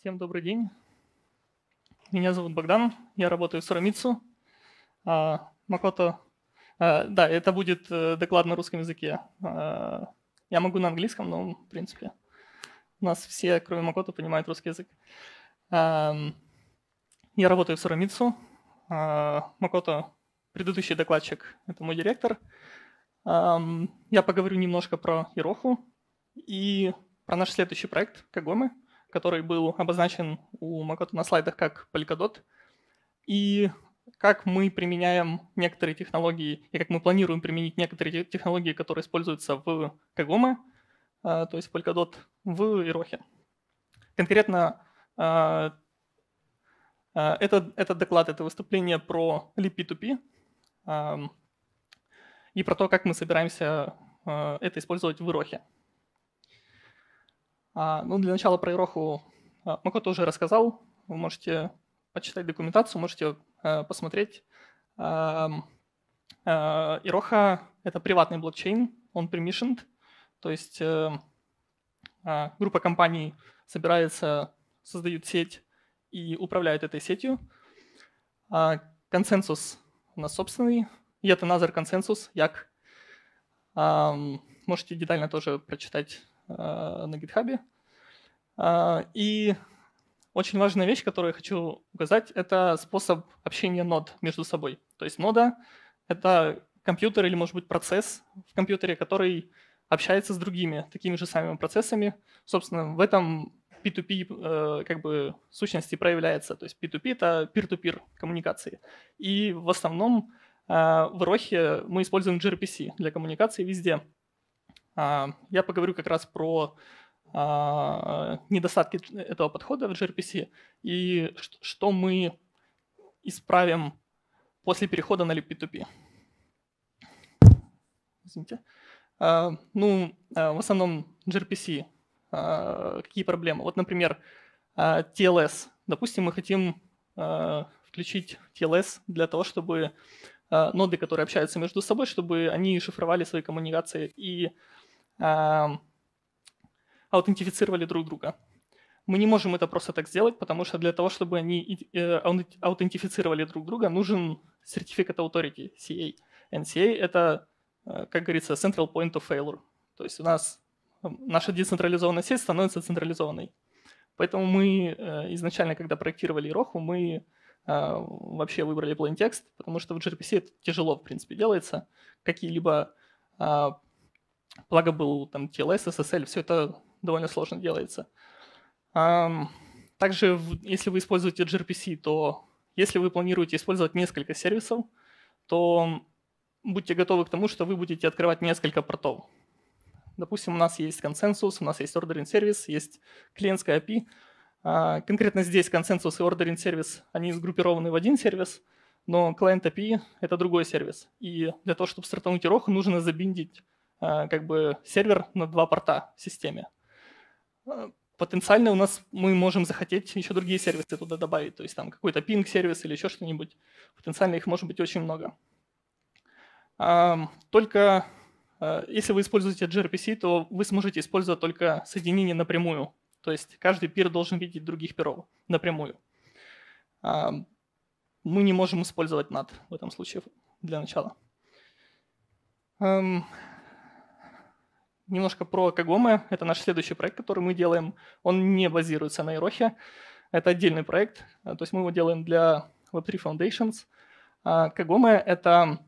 Всем добрый день. Меня зовут Богдан, я работаю с Рамицу. А, Макото, а, да, это будет э, доклад на русском языке. А, я могу на английском, но, в принципе, у нас все, кроме Макото, понимают русский язык. Я работаю с Рамицу. Макото – предыдущий докладчик, это мой директор. Я поговорю немножко про Ироху и про наш следующий проект Кагомы который был обозначен у Макото на слайдах как Polkadot, и как мы применяем некоторые технологии, и как мы планируем применить некоторые технологии, которые используются в Kagome, а, то есть Polkadot, в Ирохе. Конкретно а, а, этот, этот доклад — это выступление про LP2P и про то, как мы собираемся это использовать в Ирохе. А, ну, для начала про Ироху а, Макото уже рассказал. Вы можете почитать документацию, можете а, посмотреть. А, а, Ироха — это приватный блокчейн, он permissioned, то есть э, а, группа компаний собирается, создают сеть и управляют этой сетью. А, консенсус у нас собственный, это another консенсус, як. Можете детально тоже прочитать Э, на GitHub. А, и очень важная вещь, которую я хочу указать, это способ общения нод между собой. То есть нода — это компьютер или, может быть, процесс в компьютере, который общается с другими такими же самыми процессами. Собственно, в этом P2P э, как бы сущности проявляется. То есть P2P — это peer-to-peer коммуникации. И в основном э, в Рохе мы используем gRPC для коммуникации везде. А, я поговорю как раз про а, недостатки этого подхода в gRPC и что мы исправим после перехода на LibP2P. Извините. А, ну, в основном gRPC, какие проблемы? Вот, например, TLS. Допустим, мы хотим включить TLS для того, чтобы ноды, которые общаются между собой, чтобы они шифровали свои коммуникации. И аутентифицировали друг друга. Мы не можем это просто так сделать, потому что для того, чтобы они э, аутентифицировали друг друга, нужен сертификат authority, CA. NCA – это, э, как говорится, central point of failure. То есть у нас наша децентрализованная сеть становится централизованной. Поэтому мы э, изначально, когда проектировали Роху, мы вообще выбрали plain text, потому что в gRPC это тяжело, в принципе, делается. Какие-либо а, был там, TLS, SSL, все это довольно сложно делается. Также, если вы используете gRPC, то если вы планируете использовать несколько сервисов, то будьте готовы к тому, что вы будете открывать несколько портов. Допустим, у нас есть консенсус, у нас есть ordering сервис, есть клиентская API. А, конкретно здесь консенсус и ordering сервис, они сгруппированы в один сервис, но client API — это другой сервис. И для того, чтобы стартануть Ироху, нужно забиндить Э, как бы сервер на два порта в системе. Э, потенциально у нас мы можем захотеть еще другие сервисы туда добавить, то есть там какой-то пинг-сервис или еще что-нибудь. Потенциально их может быть очень много. Только э, если вы используете gRPC, то вы сможете использовать только соединение напрямую. То есть каждый пир должен видеть других пиров напрямую. Мы не можем использовать NAT в этом случае для начала. Немножко про Кагоме. Это наш следующий проект, который мы делаем. Он не базируется на Ирохе. Это отдельный проект. А, то есть мы его делаем для Web3 Foundations. А, Кагоме — это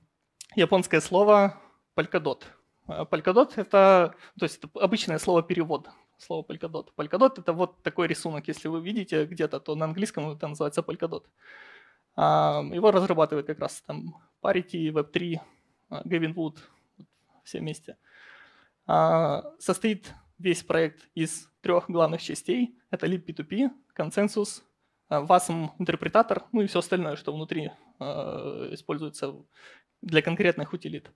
японское слово Polkadot. А, Polkadot — это, то есть это обычное слово перевод, слово Polkadot. Polkadot — это вот такой рисунок, если вы видите где-то, то на английском это называется Polkadot. Его разрабатывает как раз там Parity, Web3, Gavin Wood, все вместе. А, состоит весь проект из трех главных частей. Это Lib 2 p консенсус, wasm а, интерпретатор, ну и все остальное, что внутри а, используется для конкретных утилит.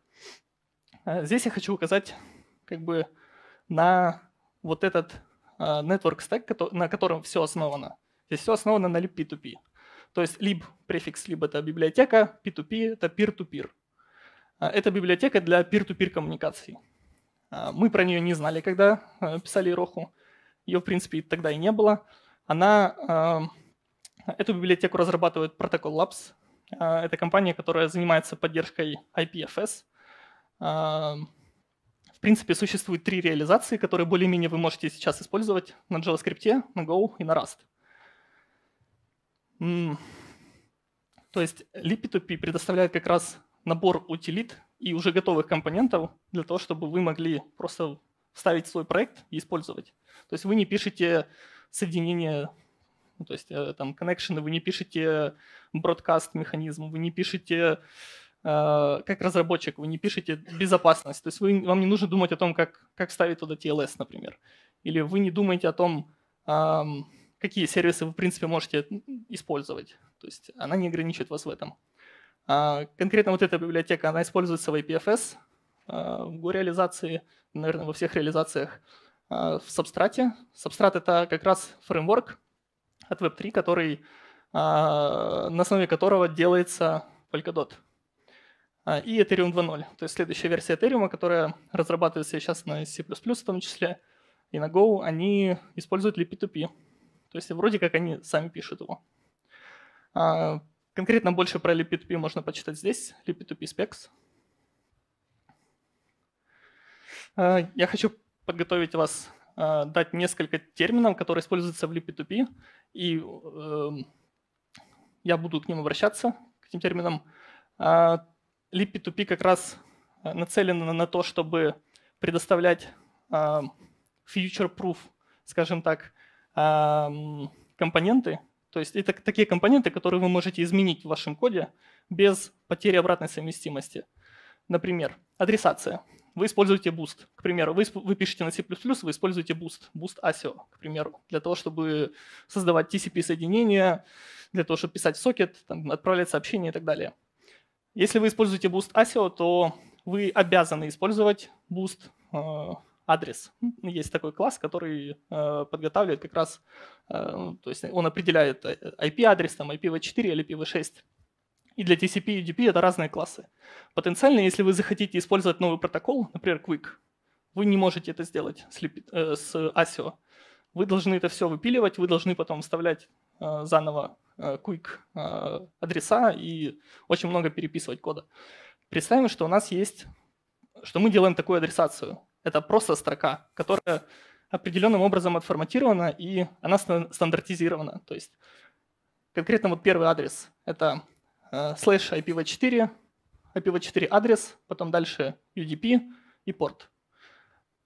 Здесь я хочу указать как бы на вот этот network stack, на котором все основано. Здесь все основано на lib 2 p То есть lib, префикс lib — это библиотека, P2P — это peer-to-peer. -peer. Это библиотека для peer-to-peer -peer коммуникаций. А, мы про нее не знали, когда а, писали Ироху. Ее, в принципе, тогда и не было. Она, а, эту библиотеку разрабатывает Protocol Labs. Это компания, которая занимается поддержкой IPFS. В принципе, существует три реализации, которые более-менее вы можете сейчас использовать на JavaScript, на Go и на Rust. То есть lipi 2 p предоставляет как раз набор утилит, и уже готовых компонентов для того, чтобы вы могли просто вставить свой проект и использовать. То есть вы не пишете соединение, ну, то есть э, там коннекшены, вы не пишете бродкаст механизм, вы не пишете э, как разработчик, вы не пишете безопасность. То есть вы, вам не нужно думать о том, как, как ставить туда TLS, например. Или вы не думаете о том, э, какие сервисы вы, в принципе, можете использовать. То есть она не ограничивает вас в этом. А, конкретно вот эта библиотека, она используется в IPFS, а, в Go-реализации, наверное, во всех реализациях, а, в Substrate. Substrate — это как раз фреймворк от Web3, который, на основе которого делается Polkadot. И Ethereum 2.0, то есть следующая версия Ethereum, которая разрабатывается сейчас на C++ в том числе, и на Go, они используют ли P2P. То есть вроде как они сами пишут его. Конкретно больше про LP2P можно почитать здесь, LP2P Specs. А, я хочу подготовить вас, а, дать несколько терминов, которые используются в LP2P, и эм, я буду к ним обращаться, к этим терминам. LP2P а, как раз э, нацелена на то, чтобы предоставлять future-proof, скажем так, компоненты, то есть это такие компоненты, которые вы можете изменить в вашем коде без потери обратной совместимости. Например, адресация. Вы используете Boost. К примеру, вы, вы пишете на C++, вы используете Boost, Boost ASIO, к примеру, для того, чтобы создавать TCP-соединения, для того, чтобы писать сокет, там, отправлять сообщения и так далее. Если вы используете Boost ASIO, то вы обязаны использовать Boost адрес. Есть такой класс, который э, подготавливает как раз, э, то есть он определяет э, IP-адрес, там IPv4 или IPv6. И для TCP и UDP это разные классы. Потенциально, если вы захотите использовать новый протокол, например, Quick, вы не можете это сделать с, с ASIO. Вы должны это все выпиливать, вы должны потом вставлять заново Quick адреса и очень много переписывать кода. Представим, что у нас есть, что мы делаем такую адресацию. Это просто строка, которая определенным образом отформатирована и она стандартизирована. То есть конкретно вот первый адрес – это э, слэш IPv4, IPv4 адрес, потом дальше UDP и порт.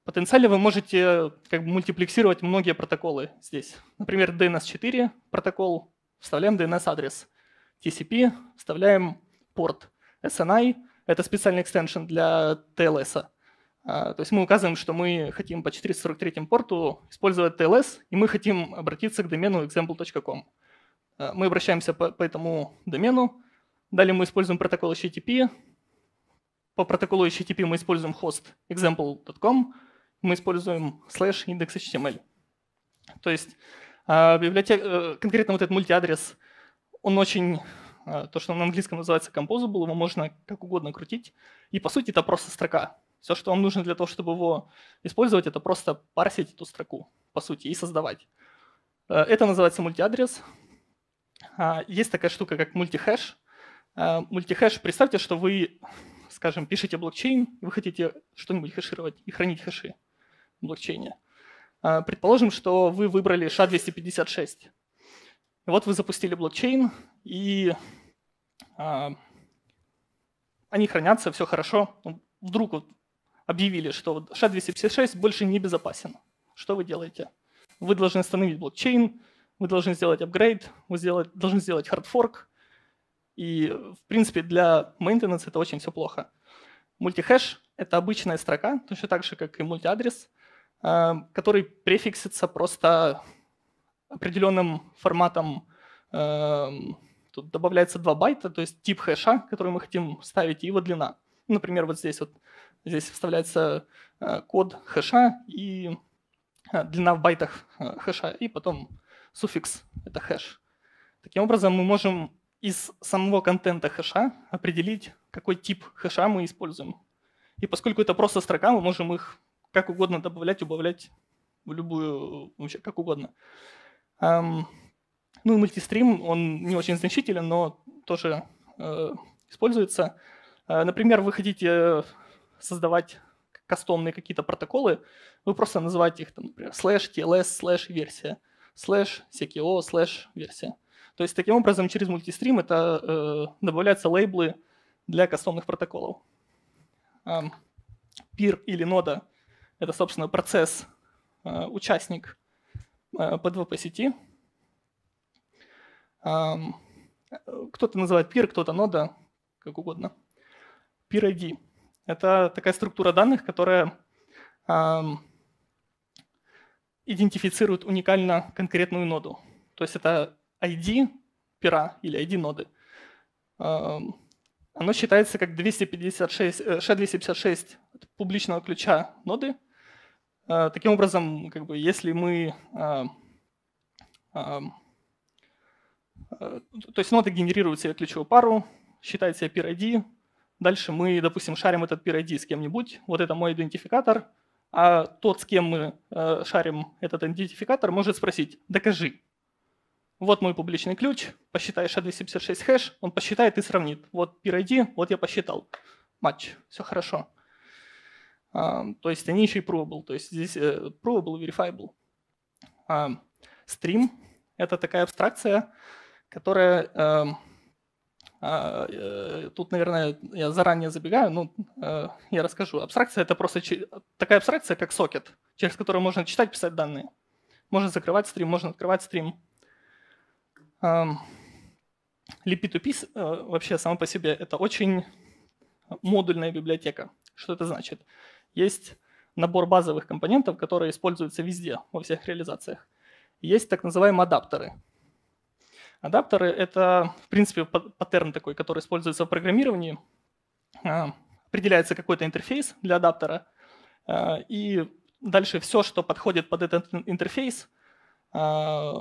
Потенциально вы можете как бы мультиплексировать многие протоколы здесь. Например, DNS4 протокол, вставляем DNS-адрес. TCP, вставляем порт. SNI – это специальный экстеншн для TLS. -а. А, то есть мы указываем, что мы хотим по 443 порту использовать TLS, и мы хотим обратиться к домену example.com. А, мы обращаемся по, по этому домену. Далее мы используем протокол HTTP. По протоколу HTTP мы используем хост example.com. Мы используем slash index.html. То есть а, э, конкретно вот этот мультиадрес, он очень то, что на английском называется composable, его можно как угодно крутить. И по сути это просто строка. Все, что вам нужно для того, чтобы его использовать, это просто парсить эту строку, по сути, и создавать. Э, это называется мультиадрес. А, есть такая штука, как мультихэш. Э, мультихэш, представьте, что вы, скажем, пишете блокчейн, вы хотите что-нибудь хэшировать и хранить хэши в блокчейне. Э, предположим, что вы выбрали SHA-256. Вот вы запустили блокчейн, и они хранятся, все хорошо. Вдруг вот объявили, что SHA-256 больше не безопасен. Что вы делаете? Вы должны остановить блокчейн, вы должны сделать апгрейд, вы сделать, должны сделать хардфорк. И, в принципе, для maintenance это очень все плохо. Мультихэш — это обычная строка, точно так же, как и мультиадрес, э, который префиксится просто определенным форматом. Э, тут добавляется 2 байта, то есть тип хэша, который мы хотим ставить, и его длина. Например, вот здесь вот Здесь вставляется э, код хэша и э, длина в байтах э, хэша, и потом суффикс — это хэш. Таким образом, мы можем из самого контента хэша определить, какой тип хэша мы используем. И поскольку это просто строка, мы можем их как угодно добавлять, убавлять, в любую, вообще как угодно. Um, ну и мультистрим, он не очень значителен, но тоже э, используется. Э, например, вы хотите создавать кастомные какие-то протоколы, вы просто называете их, там, например, слэш TLS, слэш версия, слэш CKO, слэш версия. То есть таким образом через мультистрим это э, добавляются лейблы для кастомных протоколов. Um, peer или нода — это, собственно, процесс, э, участник э, P2P сети. Um, кто-то называет peer, кто-то нода, как угодно. Peer ID — это такая структура данных, которая идентифицирует уникально конкретную ноду. То есть это ID пера или ID ноды. Оно считается как 256, SHA-256 э, публичного ключа ноды. Э, таким образом, как бы, если мы... А, э, то есть нода генерирует себе ключевую пару, считает себе peer ID, Дальше мы, допустим, шарим этот PID с кем-нибудь. Вот это мой идентификатор. А тот, с кем мы э, шарим этот идентификатор, может спросить «докажи». Вот мой публичный ключ, посчитай SHA-256 а хэш, он посчитает и сравнит. Вот PID, вот я посчитал. Матч, все хорошо. А, то есть они еще и probable, то есть здесь э, probable, verifiable. А, стрим – это такая абстракция, которая… Эм, а, э, тут, наверное, я заранее забегаю, но ну, э, я расскажу. Абстракция – это просто такая абстракция, как сокет, через который можно читать, писать данные. Можно закрывать стрим, можно открывать стрим. Lipi2P э, вообще сама по себе – это очень модульная библиотека. Что это значит? Есть набор базовых компонентов, которые используются везде, во всех реализациях. Есть так называемые адаптеры – Адаптеры — это, в принципе, паттерн такой, который используется в программировании. А, определяется какой-то интерфейс для адаптера, а, и дальше все, что подходит под этот интерфейс, а,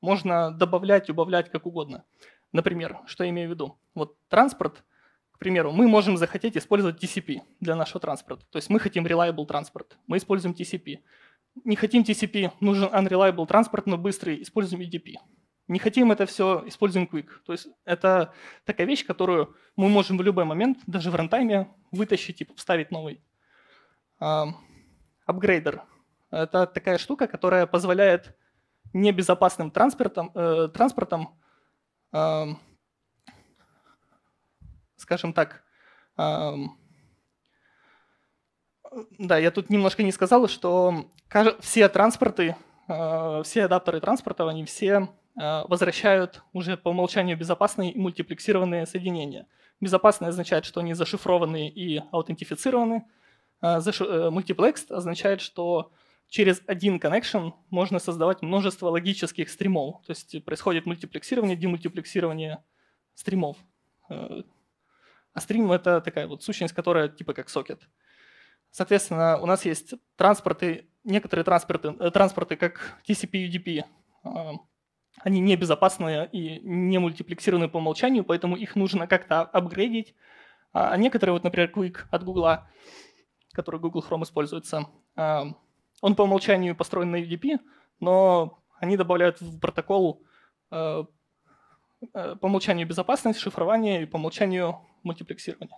можно добавлять, убавлять как угодно. Например, что я имею в виду? Вот транспорт, к примеру, мы можем захотеть использовать TCP для нашего транспорта. То есть мы хотим reliable транспорт, мы используем TCP. Не хотим TCP, нужен unreliable транспорт, но быстрый, используем UDP. E не хотим это все, используем Quick. То есть это такая вещь, которую мы можем в любой момент, даже в рантайме, вытащить и вставить новый. Апгрейдер. Это такая штука, которая позволяет небезопасным транспортом, э, транспортом э, скажем так, э, да, я тут немножко не сказал, что все транспорты, э, все адаптеры транспорта, они все Э, возвращают уже по умолчанию безопасные и мультиплексированные соединения. Безопасные означает, что они зашифрованы и аутентифицированы. Э, э, мультиплекс означает, что через один connection можно создавать множество логических стримов. То есть происходит мультиплексирование, демультиплексирование стримов. А стрим — это такая вот сущность, которая типа как сокет. Соответственно, у нас есть транспорты, некоторые транспорты, транспорты как TCP, UDP, они небезопасны и не мультиплексированы по умолчанию, поэтому их нужно как-то апгрейдить. А некоторые, вот, например, Quick от Google, который Google Chrome используется, эм, он по умолчанию построен на UDP, но они добавляют в протокол э, э, по умолчанию безопасность, шифрование и по умолчанию мультиплексирование.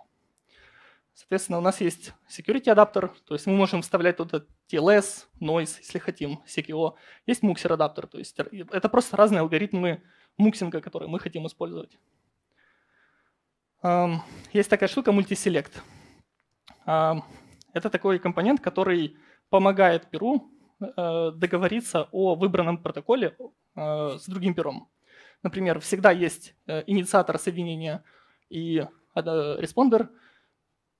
Соответственно, у нас есть security адаптер, то есть мы можем вставлять туда TLS, noise, если хотим, CKO. Есть muxer адаптер, то есть это просто разные алгоритмы муксинга, которые мы хотим использовать. Есть такая штука multiselect, Это такой компонент, который помогает перу э, договориться о выбранном протоколе э, с другим пером. Например, всегда есть э, инициатор соединения и респондер –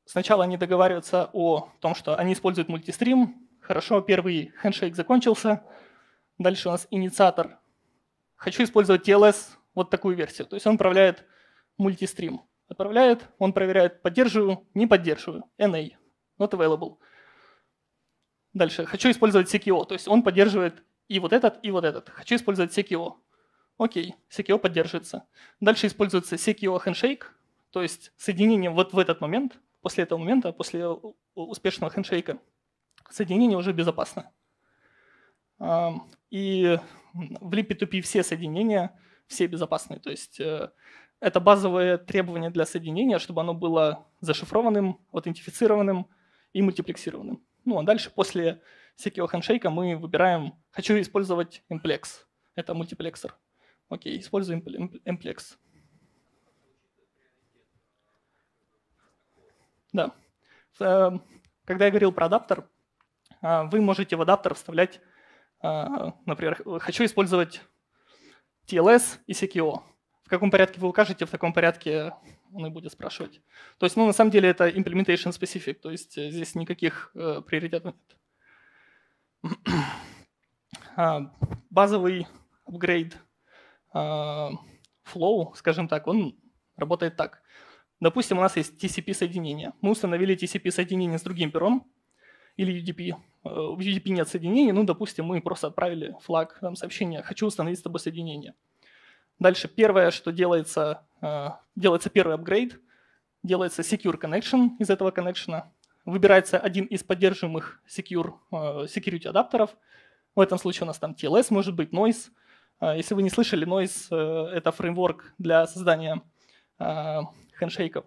Сначала они договариваются о том, что они используют мультистрим. Хорошо, первый хендшейк закончился. Дальше у нас инициатор. Хочу использовать TLS, вот такую версию. То есть он управляет мультистрим. Отправляет, он проверяет, поддерживаю, не поддерживаю. NA, а. not available. Дальше, хочу использовать CKO, то есть он поддерживает и вот этот, и вот этот. Хочу использовать CKO. Окей, CKO поддерживается. Дальше используется CKO handshake, то есть соединение вот в этот момент – после этого момента, после успешного хендшейка, соединение уже безопасно. И в Lip2P все соединения, все безопасные. То есть э, это базовое требование для соединения, чтобы оно было зашифрованным, аутентифицированным и мультиплексированным. Ну а дальше после всякого хендшейка мы выбираем «хочу использовать MPLEX». Это мультиплексор. Окей, используем MPLEX. Да. Эм, когда я говорил про адаптер, а, вы можете в адаптер вставлять, а, например, хочу использовать TLS и CQO. В каком порядке вы укажете, в таком порядке он и будет спрашивать. То есть, ну, на самом деле это implementation specific, то есть э, здесь никаких э, приоритетов нет. А, базовый апгрейд э, flow, скажем так, он работает так. Допустим, у нас есть TCP-соединение. Мы установили TCP-соединение с другим пером или UDP. Э, в UDP нет соединения, ну, допустим, мы просто отправили флаг, там, сообщение «хочу установить с тобой соединение». Дальше первое, что делается, э, делается первый апгрейд, делается secure connection из этого Connection. выбирается один из поддерживаемых secure, э, security адаптеров. В этом случае у нас там TLS может быть, Noise. Если вы не слышали, Noise — это фреймворк для создания хендшейков.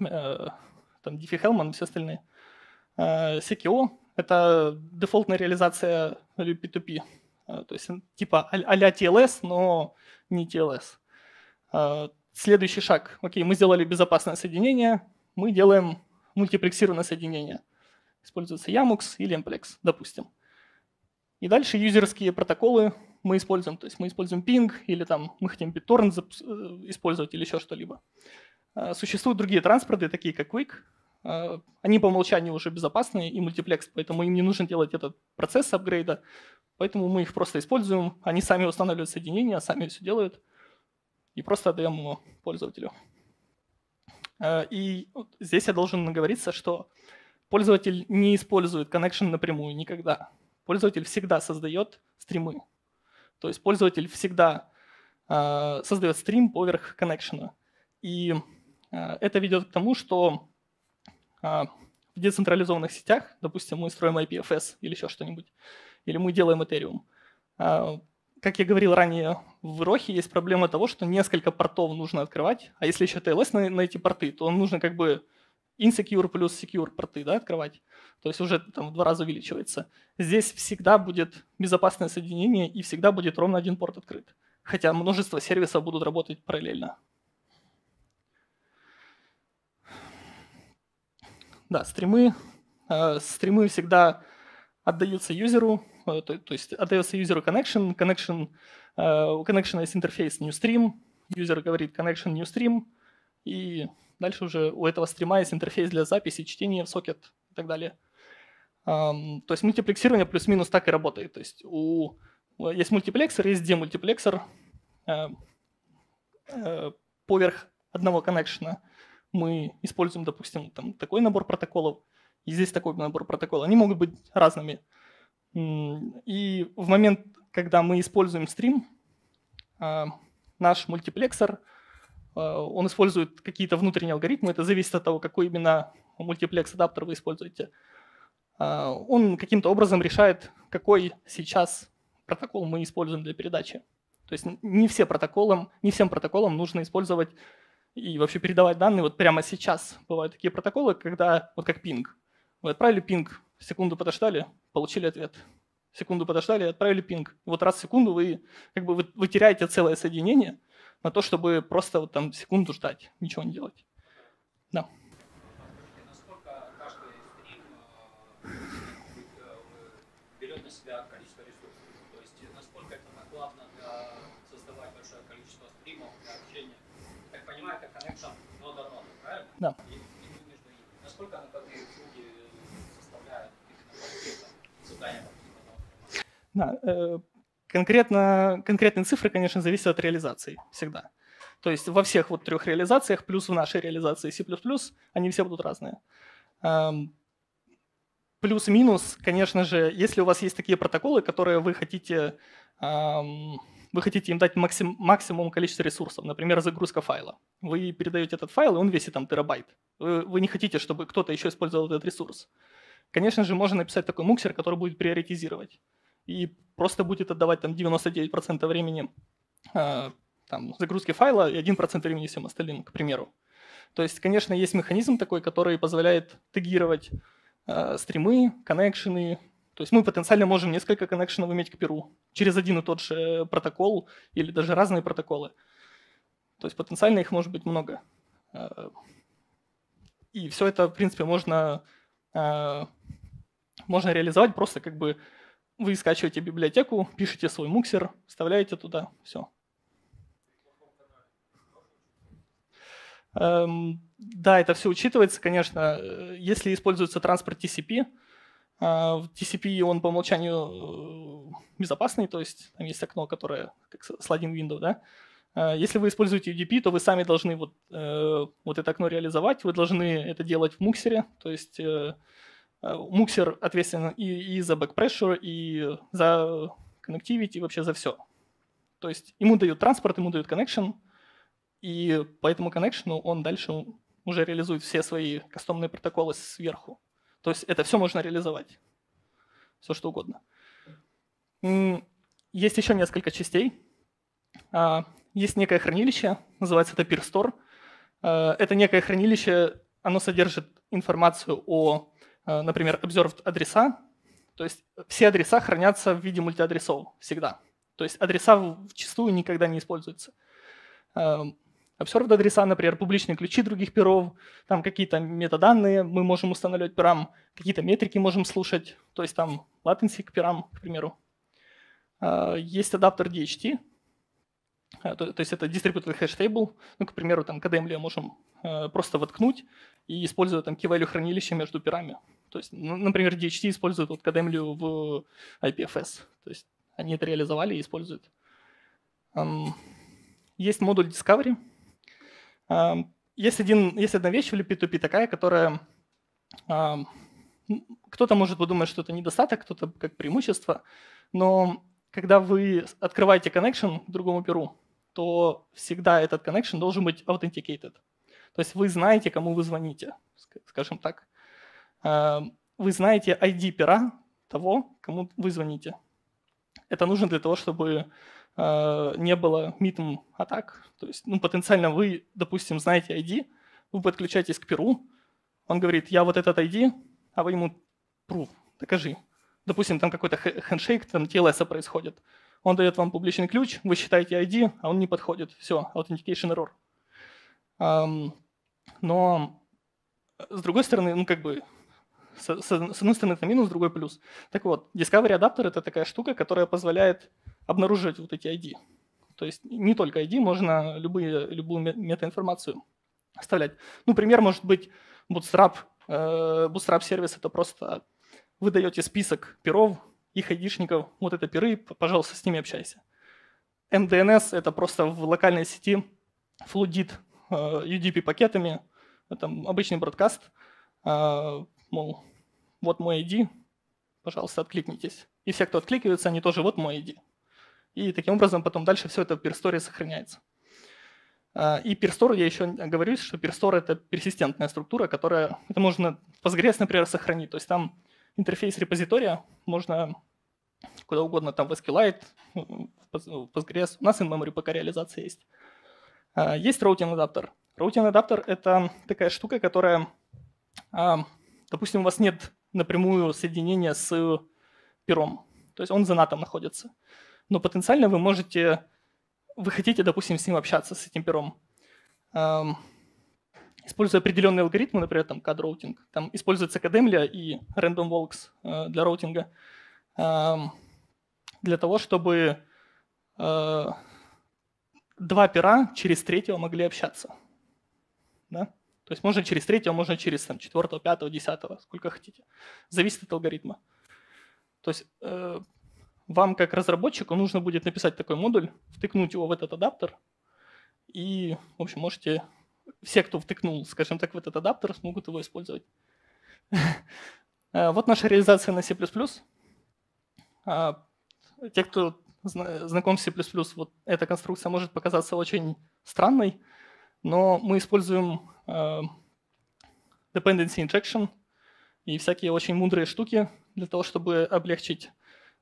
Э, там Диффи Хелман и все остальные. CKO э, – это дефолтная реализация P2P. Э, то есть типа а-ля TLS, но не TLS. Следующий шаг. Окей, мы сделали безопасное соединение, мы делаем мультиплексированное соединение. Используется Yamux или Mplex, допустим. И дальше юзерские протоколы мы используем. То есть мы используем пинг, или там мы хотим BitTorrent использовать, или еще что-либо. А, существуют другие транспорты, такие как Quick. А, они по умолчанию уже безопасны и мультиплекс, поэтому им не нужно делать этот процесс апгрейда. Поэтому мы их просто используем. Они сами устанавливают соединение, сами все делают. И просто отдаем его пользователю. А, и вот здесь я должен наговориться, что пользователь не использует connection напрямую никогда. Пользователь всегда создает стримы. То есть пользователь всегда создает стрим поверх коннекшена. И Э, это ведет к тому, что э, в децентрализованных сетях, допустим, мы строим IPFS или еще что-нибудь, или мы делаем Ethereum. Э, как я говорил ранее, в Рохе есть проблема того, что несколько портов нужно открывать, а если еще TLS на, на эти порты, то нужно как бы insecure плюс secure порты да, открывать. То есть уже там в два раза увеличивается. Здесь всегда будет безопасное соединение и всегда будет ровно один порт открыт. Хотя множество сервисов будут работать параллельно. да, стримы, э, стримы всегда отдаются юзеру, э, то, то есть отдается юзеру connection, connection, э, у connection есть интерфейс new stream, юзер говорит connection new stream, и дальше уже у этого стрима есть интерфейс для записи, чтения в сокет и так далее. Um, то есть мультиплексирование плюс-минус так и работает. То есть у, есть мультиплексор, есть демультиплексор э, э, поверх одного коннекшена – мы используем, допустим, там, такой набор протоколов, и здесь такой набор протоколов. Они могут быть разными. И в момент, когда мы используем стрим, а, наш мультиплексор, а, он использует какие-то внутренние алгоритмы. Это зависит от того, какой именно мультиплекс-адаптер вы используете. А, он каким-то образом решает, какой сейчас протокол мы используем для передачи. То есть не, все протоколам, не всем протоколам нужно использовать и вообще передавать данные вот прямо сейчас. Бывают такие протоколы, когда, вот как пинг. Вы отправили пинг, секунду подождали, получили ответ. Секунду подождали, отправили пинг. Вот раз в секунду вы как бы вы, вы теряете целое соединение на то, чтобы просто вот там секунду ждать, ничего не делать. Да. Да. Да, э, конкретно, конкретные цифры, конечно, зависят от реализации всегда. То есть во всех вот трех реализациях, плюс в нашей реализации C++, они все будут разные. Эм, плюс-минус, конечно же, если у вас есть такие протоколы, которые вы хотите эм, вы хотите им дать максим, максимум количества ресурсов, например, загрузка файла. Вы передаете этот файл, и он весит там терабайт. Вы, вы не хотите, чтобы кто-то еще использовал этот ресурс. Конечно же, можно написать такой муксер, который будет приоритизировать. И просто будет отдавать там 99% времени э, там, загрузке файла и 1% времени всем остальным, к примеру. То есть, конечно, есть механизм такой, который позволяет тегировать э, стримы, коннекшены, то есть мы потенциально можем несколько коннекшенов иметь к Перу через один и тот же э, протокол или даже разные протоколы. То есть потенциально их может быть много. Э, и все это, в принципе, можно, э, можно реализовать просто как бы вы скачиваете библиотеку, пишете свой муксер, вставляете туда, все. Эм, да, это все учитывается, конечно. Если используется транспорт TCP, а, в TCP он по умолчанию э, безопасный, то есть там есть окно, которое как слайдинг Windows, да. А, если вы используете UDP, то вы сами должны вот, э, вот это окно реализовать, вы должны это делать в муксере, то есть э, э муксер ответственен и, и за backpressure, и за connectivity, и вообще за все. То есть ему дают транспорт, ему дают connection, и по этому connection он дальше уже реализует все свои кастомные протоколы сверху. То есть это все можно реализовать. Все что угодно. Есть еще несколько частей. А, есть некое хранилище, называется это Peer Store. А, это некое хранилище, оно содержит информацию о, а, например, observed адреса. То есть все адреса хранятся в виде мультиадресов всегда. То есть адреса в вчастую никогда не используются. Observed адреса, например, публичные ключи других перов, там какие-то метаданные мы можем устанавливать перам, какие-то метрики можем слушать, то есть там latency к перам, к примеру. А, есть адаптер DHT, а, то, то есть это distributed hash table. Ну, к примеру, там KDML можем а, просто воткнуть и используя там key-value хранилище между перами. То есть, ну, например, DHT использует вот KDML в IPFS. То есть они это реализовали и используют. Есть модуль Discovery – есть, один, есть одна вещь в P2P такая, которая кто-то может подумать, что это недостаток, кто-то как преимущество, но когда вы открываете connection к другому перу, то всегда этот connection должен быть authenticated. То есть вы знаете, кому вы звоните, скажем так. Вы знаете ID пера того, кому вы звоните. Это нужно для того, чтобы Э, не было митом атак. То есть, ну, потенциально вы, допустим, знаете ID, вы подключаетесь к Перу, он говорит, я вот этот ID, а вы ему proof, докажи. Допустим, там какой-то хендшейк, там TLS происходит. Он дает вам публичный ключ, вы считаете ID, а он не подходит. Все, authentication error. Um, но с другой стороны, ну как бы, с, с, с одной стороны это минус, с другой плюс. Так вот, Discovery adapter это такая штука, которая позволяет обнаруживать вот эти ID. То есть не только ID, можно любые, любую метаинформацию вставлять. Ну, пример может быть Bootstrap. Э, Bootstrap сервис – это просто вы даете список перов, их айдишников, вот это перы, пожалуйста, с ними общайся. MDNS – это просто в локальной сети флудит э, UDP-пакетами, это обычный бродкаст, э, мол, вот мой ID, пожалуйста, откликнитесь. И все, кто откликивается, они тоже, вот мой ID. И таким образом потом дальше все это в персторе сохраняется. А, и перстор, я еще говорю, что перстор это персистентная структура, которая это можно в Postgres, например, сохранить. То есть там интерфейс репозитория можно куда угодно, там в SQLite, в Postgres. У нас in-memory пока реализация есть. А, есть роутинг адаптер. Роутинг адаптер — это такая штука, которая, а, допустим, у вас нет напрямую соединения с пером. То есть он за натом находится но ну, потенциально вы можете, вы хотите, допустим, с ним общаться, с этим пером. Эм, используя определенные алгоритмы, например, там кад-роутинг, там используется кадемля и Random Walks э, для роутинга, э, для того, чтобы э, два пера через третьего могли общаться. Да? То есть можно через третьего, можно через там, четвертого, пятого, десятого, сколько хотите. Зависит от алгоритма. То есть э, вам как разработчику нужно будет написать такой модуль, втыкнуть его в этот адаптер, и, в общем, можете, все, кто втыкнул, скажем так, в этот адаптер, смогут его использовать. А, вот наша реализация на C++. А, те, кто знаком с C++, вот эта конструкция может показаться очень странной, но мы используем а, dependency injection и всякие очень мудрые штуки для того, чтобы облегчить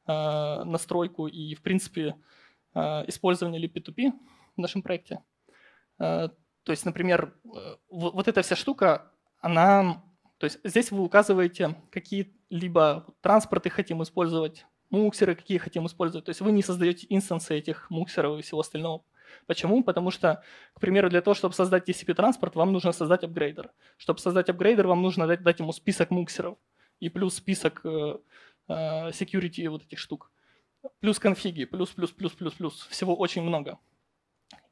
Э, настройку и, в принципе, э, использование Lib2P в нашем проекте. Э, то есть, например, вот эта вся штука, она... То есть здесь вы указываете какие-либо транспорты хотим использовать, муксеры какие хотим использовать. То есть вы не создаете инстансы этих муксеров и всего остального. Почему? Потому что, к примеру, для того, чтобы создать TCP-транспорт, вам нужно создать апгрейдер. Чтобы создать апгрейдер, вам нужно дать, дать ему список муксеров и плюс список Э, security вот этих штук. Плюс конфиги, плюс, плюс, плюс, плюс, плюс. Всего очень много.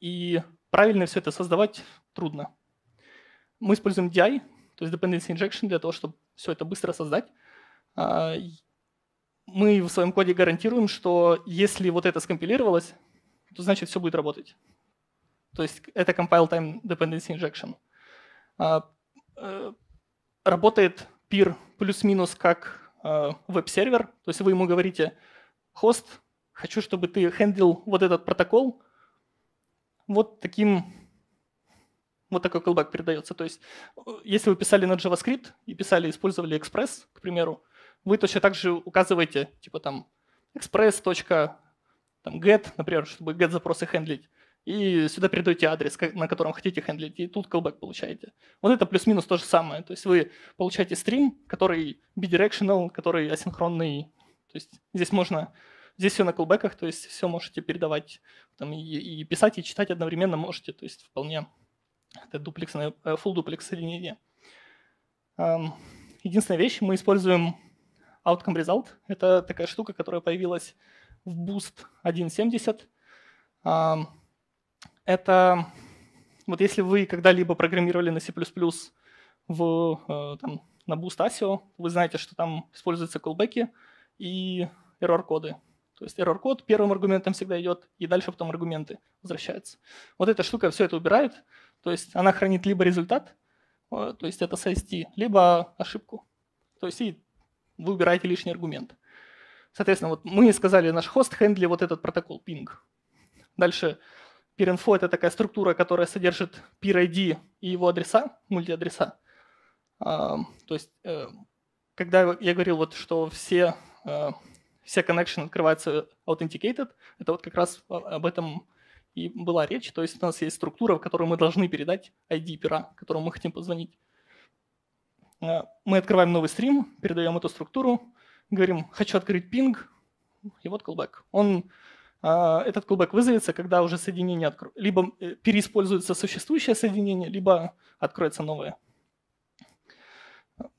И правильно все это создавать трудно. Мы используем DI, то есть Dependency Injection, для того, чтобы все это быстро создать. А, мы в своем коде гарантируем, что если вот это скомпилировалось, то значит все будет работать. То есть это compile time dependency injection. А, э, работает пир плюс-минус как Э, веб-сервер, то есть вы ему говорите, хост, хочу, чтобы ты хендил вот этот протокол, вот таким, вот такой callback передается. То есть э, если вы писали на JavaScript и писали, использовали Express, к примеру, вы точно так же указываете, типа там, express.get, например, чтобы get-запросы хендлить и сюда передаете адрес, на котором хотите хендлить, и тут callback получаете. Вот это плюс-минус то же самое. То есть вы получаете стрим, который bidirectional, который асинхронный. То есть здесь можно Здесь все на колбеках, то есть все можете передавать там, и, и писать, и читать одновременно можете, то есть вполне это дуплексное, э, full дуплекс соединение. Эм, единственная вещь, мы используем outcome result. Это такая штука, которая появилась в Boost 1.70 это вот если вы когда-либо программировали на C++ в, э, там, на Boost ASIO, вы знаете, что там используются колбеки и error-коды. То есть error-код первым аргументом всегда идет, и дальше потом аргументы возвращаются. Вот эта штука все это убирает, то есть она хранит либо результат, э, то есть это SST, либо ошибку. То есть и вы убираете лишний аргумент. Соответственно, вот мы сказали, наш хост хендли вот этот протокол ping. Дальше Peerinfo — это такая структура, которая содержит peer ID и его адреса, мультиадреса. А, то есть, э, когда я говорил, вот, что все, э, все connection открываются authenticated, это вот как раз э, об этом и была речь. То есть у нас есть структура, в которую мы должны передать ID пера, которому мы хотим позвонить. Мы открываем новый стрим, передаем эту структуру, говорим «хочу открыть ping, и вот callback. Он а, этот callback вызовется, когда уже соединение откро... либо э, переиспользуется существующее соединение, либо откроется новое.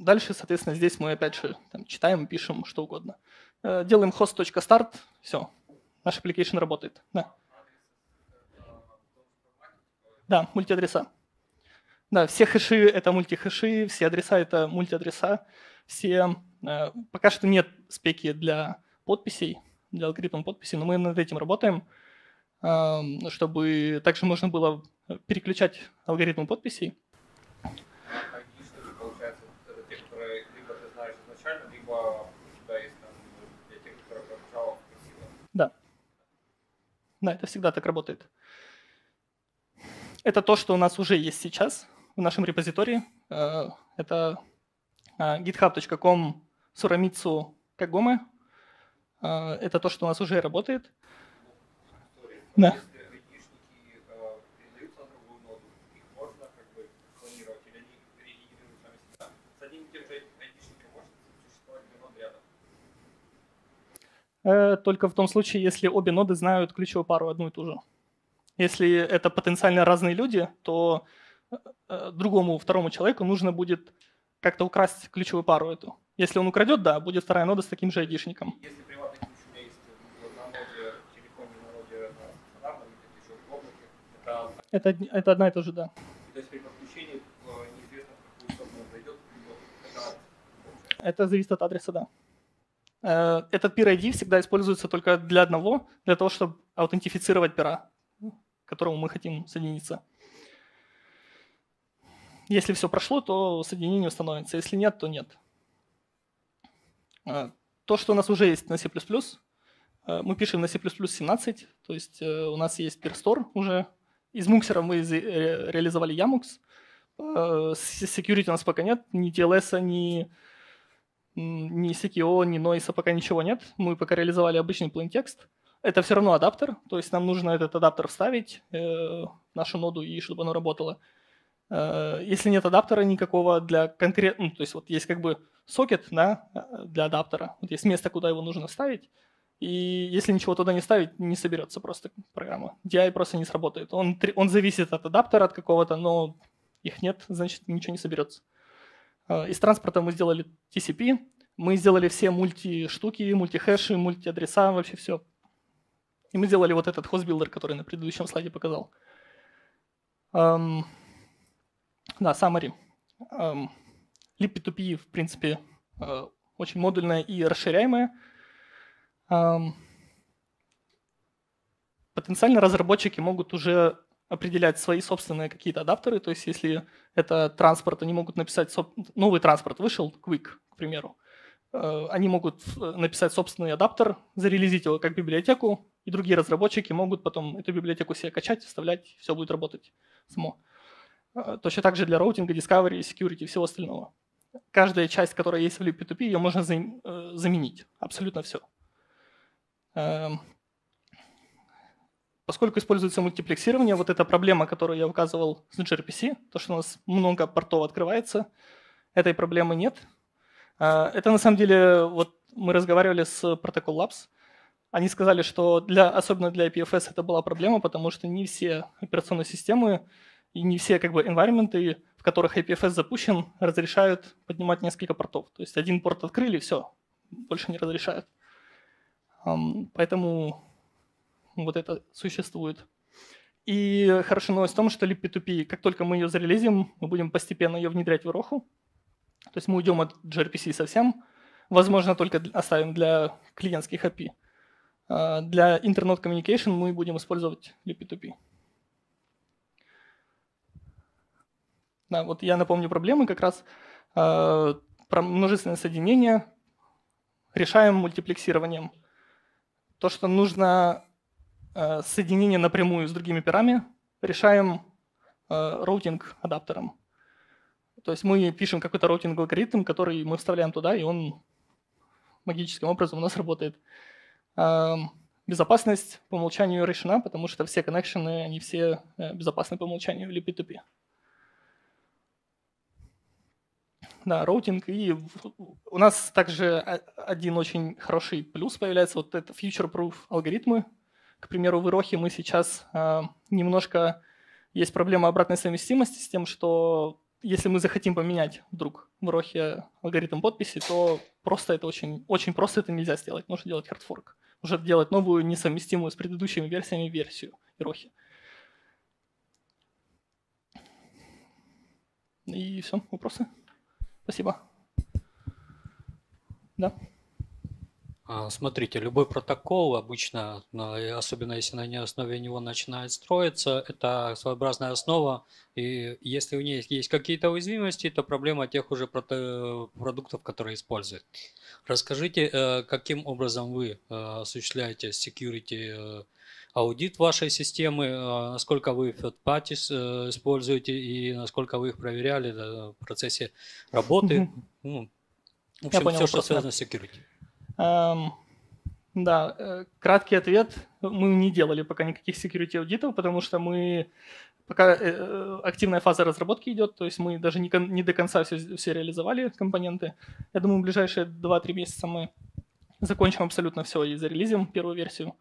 Дальше, соответственно, здесь мы опять же там, читаем, пишем что угодно. Э, делаем host.start, все, наш application работает. Да. Да, мультиадреса. Да, все хэши — это мультихэши, все адреса — это мультиадреса. Все, э, пока что нет спеки для подписей, для алгоритма подписи, но мы над этим работаем, чтобы также можно было переключать алгоритмы подписей. Да. Да, это всегда так работает. Это то, что у нас уже есть сейчас в нашем репозитории. Э, это github.com suramitsu kagome а, это то, что у нас уже работает. Да. Э, только в том случае, если обе ноды знают ключевую пару одну и ту же. Если это потенциально разные люди, то э, э, другому, второму человеку нужно будет как-то украсть ключевую пару эту. Если он украдет, да, будет вторая нода с таким же айдишником. Если Это, это одна и та же, да. Э, это зависит от адреса, да. Э, этот peer ID всегда используется только для одного, для того, чтобы аутентифицировать пера, к которому мы хотим соединиться. Если все прошло, то соединение установится. Если нет, то нет. Э, то, что у нас уже есть на C++, мы пишем на C++ 17, то есть у нас есть перстор уже, из муксера мы реализовали Ямукс. Э, security у нас пока нет, ни TLS, ни, ни CKO, ни Noise пока ничего нет. Мы пока реализовали обычный plain текст. Это все равно адаптер, то есть нам нужно этот адаптер вставить э, в нашу ноду и чтобы оно работало. Э, если нет адаптера никакого для конкретного, ну, то есть вот есть как бы сокет да, для адаптера, вот есть место, куда его нужно вставить, и если ничего туда не ставить, не соберется просто программа. DI просто не сработает. Он, он зависит от адаптера, от какого-то, но их нет, значит ничего не соберется. А, из транспорта мы сделали TCP, мы сделали все мульти-штуки, мульти-хэши, мульти-адреса, вообще все. И мы сделали вот этот хостбилдер, который на предыдущем слайде показал. Um, да, summary. Um, Lip2P, в принципе, а, очень модульная и расширяемая. Потенциально разработчики могут уже определять свои собственные какие-то адаптеры, то есть если это транспорт, они могут написать, новый транспорт вышел, Quick, к примеру, э, они могут э, написать собственный адаптер, зарелизить его как библиотеку, и другие разработчики могут потом эту библиотеку себе качать, вставлять, все будет работать само. Э, точно так же для роутинга, discovery, security и всего остального. Каждая часть, которая есть в lib 2 p ее можно заменить. Абсолютно все. Эм, поскольку используется мультиплексирование, вот эта проблема, которую я указывал с gRPC, то, что у нас много портов открывается, этой проблемы нет. Э, это на самом деле, вот мы разговаривали с Protocol Labs, они сказали, что для, особенно для IPFS это была проблема, потому что не все операционные системы и не все как бы environment, в которых IPFS запущен, разрешают поднимать несколько портов. То есть один порт открыли, все, больше не разрешают. Поэтому вот это существует. И хорошая новость в том, что Lip 2 p как только мы ее зарелизим, мы будем постепенно ее внедрять в Роху. То есть мы уйдем от gRPC совсем, возможно, только оставим для клиентских API. А, для Internet Communication мы будем использовать Lip 2 p Да, вот я напомню проблемы как раз а, про множественное соединение решаем мультиплексированием то, что нужно э, соединение напрямую с другими пирами, решаем э, роутинг адаптером. То есть мы пишем какой-то роутинг алгоритм, который мы вставляем туда, и он магическим образом у нас работает. Э, безопасность по умолчанию решена, потому что все коннекшены, они все безопасны по умолчанию или P2P. на роутинг. И у нас также а, один очень хороший плюс появляется, вот это future-proof алгоритмы. К примеру, в Ирохе мы сейчас а, немножко... Есть проблема обратной совместимости с тем, что если мы захотим поменять вдруг в Ирохе алгоритм подписи, то просто это очень, очень просто это нельзя сделать. Нужно делать хардфорк. Уже делать новую, несовместимую с предыдущими версиями версию Ирохи. И все, вопросы? Спасибо. Да. А, смотрите, любой протокол обычно, особенно если на основе него начинает строиться, это своеобразная основа, и если у нее есть какие-то уязвимости, это проблема тех уже продуктов, которые используют. Расскажите, э, каким образом вы э, осуществляете security э, аудит вашей системы, э, насколько вы third parties э, используете и насколько вы их проверяли в процессе работы. Угу. Ну, в общем, Я понял, все, что связано с security. Um... Да, э, краткий ответ. Мы не делали пока никаких security аудитов, потому что мы пока активная фаза разработки идет, то есть мы даже не, не до конца все, все реализовали компоненты. Я думаю, в ближайшие 2-3 месяца мы закончим абсолютно все и зарелизим первую версию.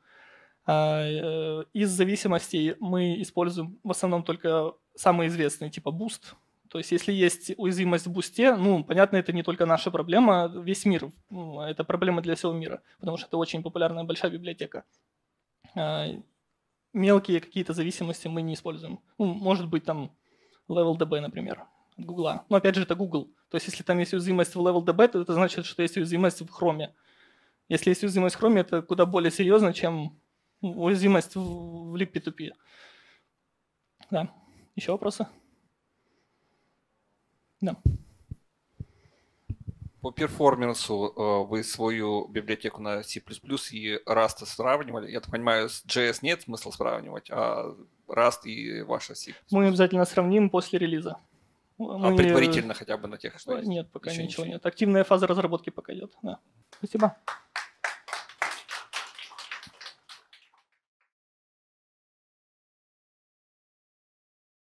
А, э, из зависимостей мы используем в основном только самые известные, типа Boost. То есть если есть уязвимость в бусте, ну, понятно, это не только наша проблема, весь мир, ну, это проблема для всего мира, потому что это очень популярная большая библиотека. А, мелкие какие-то зависимости мы не используем. Ну, может быть, там LevelDB, например, от Google. Но опять же, это Google. То есть если там есть уязвимость в LevelDB, то это значит, что есть уязвимость в Chrome. Если есть уязвимость в Chrome, это куда более серьезно, чем уязвимость в лип p 2 Да. Еще вопросы? Да. По перформансу э, вы свою библиотеку на C++ и Rust сравнивали. Я так понимаю, с JS нет смысла сравнивать, а Rust и ваша C++. Мы обязательно сравним после релиза. Мы а предварительно хотя бы на тех, что Нет, есть. пока ничего, ничего нет. Активная фаза разработки пока идет. Да. Спасибо.